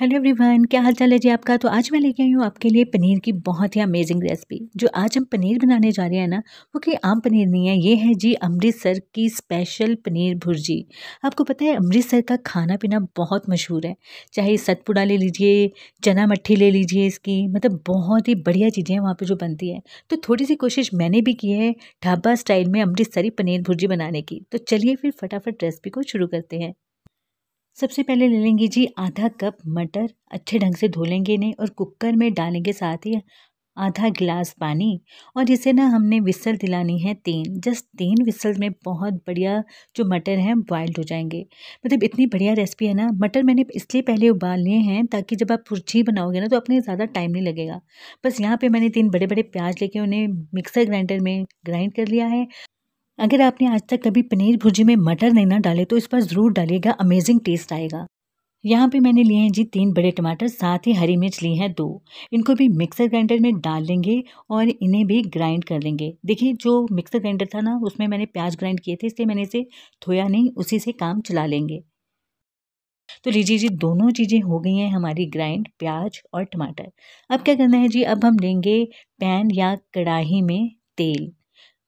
hello everyone क्या हाल चाल है जी आपका तो आज मैं लेके आई हूँ आपके लिए पनीर की बहुत ही अमेजिंग रेसिपी जो आज हम पनीर बनाने जा रहे हैं ना वो कि आम पनीर नहीं है ये है जी अमृतसर की स्पेशल पनीर भुर्जी आपको पता है अमृतसर का खाना पीना बहुत मशहूर है चाहे सतपुड़ा ले लीजिए चना मट्ठी ले लीजिए इसकी मतलब बहुत ही बढ़िया चीज़ें हैं वहाँ पर जो बनती हैं तो थोड़ी सी कोशिश मैंने भी की है ढाबा स्टाइल में अमृतसरी पनीर भुर्जी बनाने की तो चलिए फिर फटाफट रेसिपी को शुरू करते हैं सबसे पहले ले लेंगे जी आधा कप मटर अच्छे ढंग से धो लेंगे इन्हें और कुकर में डालेंगे साथ ही आधा गिलास पानी और इसे ना हमने विसल दिलानी है तीन जस्ट तीन विसल में बहुत बढ़िया जो मटर हैं बॉयल्ड हो जाएंगे मतलब इतनी बढ़िया रेसिपी है ना मटर मैंने इसलिए पहले उबाल लिए हैं ताकि जब आप पुरछी बनाओगे ना तो अपने ज़्यादा टाइम नहीं लगेगा बस यहाँ पे मैंने तीन बड़े बड़े प्याज लेके उन्हें मिक्सर ग्राइंडर में ग्राइंड कर लिया है अगर आपने आज तक कभी पनीर भुर्जी में मटर नहीं ना डाले तो इस पर ज़रूर डालिएगा अमेजिंग टेस्ट आएगा यहाँ पे मैंने लिए हैं जी तीन बड़े टमाटर साथ ही हरी मिर्च ली हैं दो इनको भी मिक्सर ग्राइंडर में डाल लेंगे और इन्हें भी ग्राइंड कर लेंगे देखिए जो मिक्सर ग्राइंडर था ना उसमें मैंने प्याज ग्राइंड किए थे इसलिए मैंने इसे धोया नहीं उसी से काम चला लेंगे तो लीजिए जी दोनों चीज़ें हो गई हैं हमारी ग्राइंड प्याज और टमाटर अब क्या करना है जी अब हम लेंगे पैन या कढ़ाही में तेल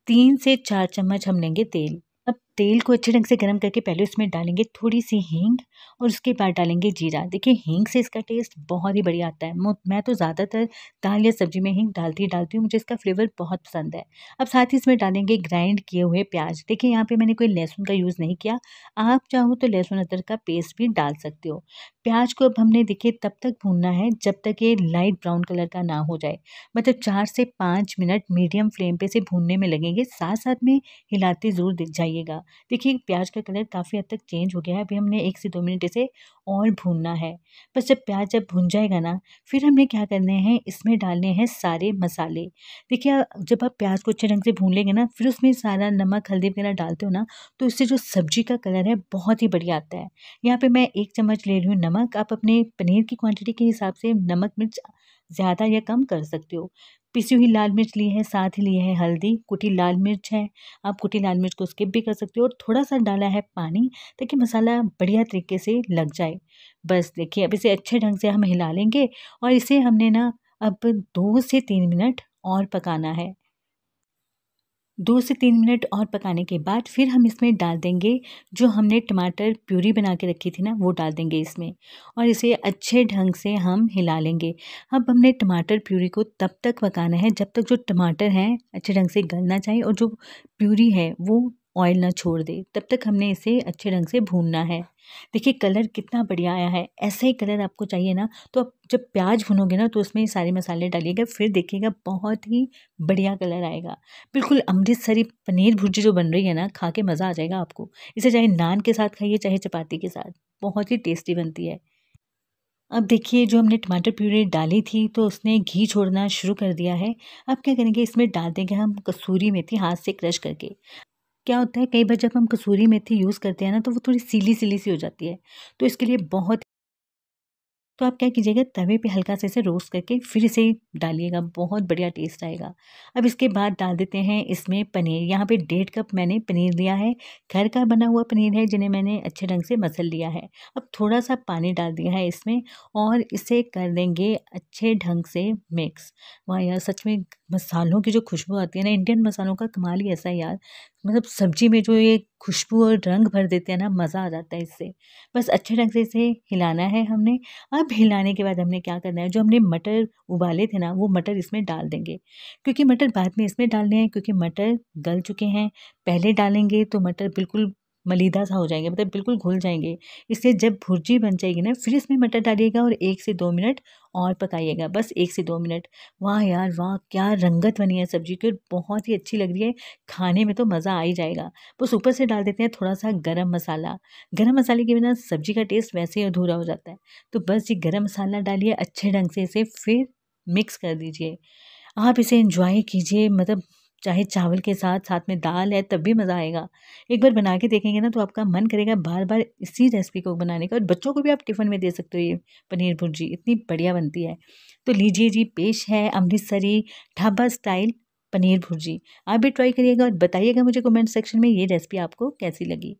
तीन से चार चम्मच हम लेंगे तेल अब तेल को अच्छे ढंग से गर्म करके पहले उसमें डालेंगे थोड़ी सी हींग और उसके बाद डालेंगे जीरा देखिए हींग से इसका टेस्ट बहुत ही बढ़िया आता है मैं तो ज़्यादातर दाल या सब्जी में हींग डालती ही डालती हूँ मुझे इसका फ्लेवर बहुत पसंद है अब साथ ही इसमें डालेंगे ग्राइंड किए हुए प्याज देखिए यहाँ पर मैंने कोई लहसुन का यूज़ नहीं किया आप चाहो तो लहसुन अदर का पेस्ट भी डाल सकते हो प्याज को अब हमने देखिए तब तक भूनना है जब तक ये लाइट ब्राउन कलर का ना हो जाए मतलब चार से पाँच मिनट मीडियम फ्लेम पे से भूनने में लगेंगे साथ साथ में हिलाते ज़रूर दिख जाइएगा देखिए प्याज का कलर काफ़ी हद तक चेंज हो गया है अभी हमने एक से दो मिनट इसे और भूनना है बस जब प्याज जब भून जाएगा ना फिर हमने क्या करने हैं इसमें डालने हैं सारे मसाले देखिए जब आप प्याज को अच्छे ढंग से भून लेंगे ना फिर उसमें सारा नमक हल्दी वगैरह डालते हो ना तो इससे जो सब्जी का कलर है बहुत ही बढ़िया आता है यहाँ पर मैं एक चम्मच ले रही हूँ नमक आप अपने पनीर की क्वान्टिटी के हिसाब से नमक मिर्च ज़्यादा या कम कर सकते हो पिसी हुई लाल मिर्च ली है साथ ही ली है हल्दी कुटी लाल मिर्च है आप कुटी लाल मिर्च को स्किप भी कर सकते हो और थोड़ा सा डाला है पानी ताकि मसाला बढ़िया तरीके से लग जाए बस देखिए अब इसे अच्छे ढंग से हम हिला लेंगे और इसे हमने ना अब दो से तीन मिनट और पकाना है दो से तीन मिनट और पकाने के बाद फिर हम इसमें डाल देंगे जो हमने टमाटर प्यूरी बना के रखी थी ना वो डाल देंगे इसमें और इसे अच्छे ढंग से हम हिला लेंगे अब हमने टमाटर प्यूरी को तब तक पकाना है जब तक जो टमाटर हैं अच्छे ढंग से गलना चाहिए और जो प्यूरी है वो ऑयल ना छोड़ दे तब तक हमने इसे अच्छे ढंग से भूनना है देखिए कलर कितना बढ़िया आया है ऐसा ही कलर आपको चाहिए ना तो आप जब प्याज भूनोगे ना तो उसमें सारे मसाले डालिएगा फिर देखिएगा बहुत ही बढ़िया कलर आएगा बिल्कुल अमृतसरी पनीर भुर्जी जो बन रही है ना खा के मज़ा आ जाएगा आपको इसे चाहे नान के साथ खाइए चाहे चपाती के साथ बहुत ही टेस्टी बनती है अब देखिए जो हमने टमाटर प्यूरी डाली थी तो उसने घी छोड़ना शुरू कर दिया है अब क्या करेंगे इसमें डाल देंगे हम कसूरी मेथी हाथ से क्रश करके क्या होता है कई बार जब हम कसूरी मेथी यूज़ करते हैं ना तो वो थोड़ी सीली सीली सी हो जाती है तो इसके लिए बहुत तो आप क्या कीजिएगा तवे पे हल्का से इसे रोस्ट करके फिर इसे डालिएगा बहुत बढ़िया टेस्ट आएगा अब इसके बाद डाल देते हैं इसमें पनीर यहाँ पे डेढ़ कप मैंने पनीर लिया है घर का बना हुआ पनीर है जिन्हें मैंने अच्छे ढंग से मसल लिया है अब थोड़ा सा पानी डाल दिया है इसमें और इसे कर देंगे अच्छे ढंग से मिक्स वहाँ यार सच में मसालों की जो खुशबू आती है ना इंडियन मसालों का कमाल ही ऐसा है यार मतलब सब्जी में जो ये खुशबू और रंग भर देते हैं ना मज़ा आ जाता है इससे बस अच्छे ढंग से इसे हिलाना है हमने अब हिलाने के बाद हमने क्या करना है जो हमने मटर उबाले थे ना वो मटर इसमें डाल देंगे क्योंकि मटर बाद में इसमें डालने हैं क्योंकि मटर गल चुके हैं पहले डालेंगे तो मटर बिल्कुल मलीदा सा हो जाएंगे मतलब बिल्कुल घुल जाएंगे इसलिए जब भुर्जी बन जाएगी ना फिर इसमें मटर डालिएगा और एक से दो मिनट और पकाइएगा बस एक से दो मिनट वाह यार वाह क्या रंगत बनी है सब्जी की बहुत ही अच्छी लग रही है खाने में तो मज़ा आ ही जाएगा बस ऊपर से डाल देते हैं थोड़ा सा गरम मसाला गरम मसाले के बिना सब्जी का टेस्ट वैसे ही अधूरा हो जाता है तो बस ये गरम मसाला डालिए अच्छे ढंग से इसे फिर मिक्स कर दीजिए आप इसे इंजॉय कीजिए मतलब चाहे चावल के साथ साथ में दाल है तब भी मज़ा आएगा एक बार बना के देखेंगे ना तो आपका मन करेगा बार बार इसी रेसिपी को बनाने का और बच्चों को भी आप टिफ़िन में दे सकते हो ये पनीर भुर्जी इतनी बढ़िया बनती है तो लीजिए जी पेश है अमृतसरी ढाबा स्टाइल पनीर भुर्जी आप भी ट्राई करिएगा और बताइएगा मुझे कमेंट सेक्शन में ये रेसिपी आपको कैसी लगी